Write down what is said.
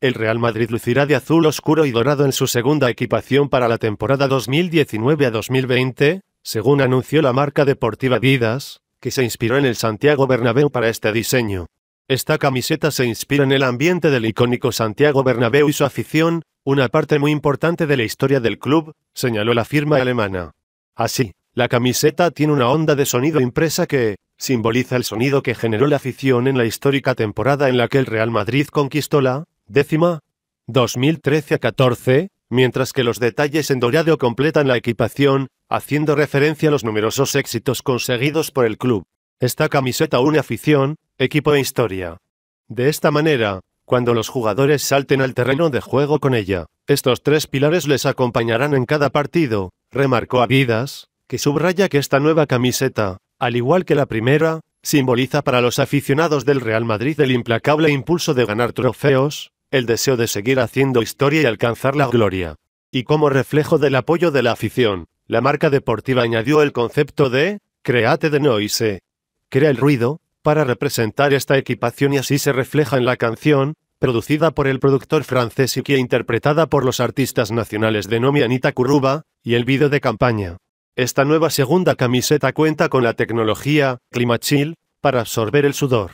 El Real Madrid lucirá de azul oscuro y dorado en su segunda equipación para la temporada 2019 a 2020, según anunció la marca deportiva Vidas, que se inspiró en el Santiago Bernabéu para este diseño. Esta camiseta se inspira en el ambiente del icónico Santiago Bernabéu y su afición, una parte muy importante de la historia del club, señaló la firma alemana. Así, la camiseta tiene una onda de sonido impresa que, simboliza el sonido que generó la afición en la histórica temporada en la que el Real Madrid conquistó la décima, 2013-14, mientras que los detalles en dorado completan la equipación, haciendo referencia a los numerosos éxitos conseguidos por el club. Esta camiseta une afición, equipo e historia. De esta manera, cuando los jugadores salten al terreno de juego con ella, estos tres pilares les acompañarán en cada partido, remarcó Adidas, que subraya que esta nueva camiseta, al igual que la primera, simboliza para los aficionados del Real Madrid el implacable impulso de ganar trofeos, el deseo de seguir haciendo historia y alcanzar la gloria. Y como reflejo del apoyo de la afición, la marca deportiva añadió el concepto de «Créate de Noise, crea el ruido, para representar esta equipación y así se refleja en la canción, producida por el productor francés y que interpretada por los artistas nacionales de Nomi Anita Kuruba, y el vídeo de campaña. Esta nueva segunda camiseta cuenta con la tecnología Climachill para absorber el sudor.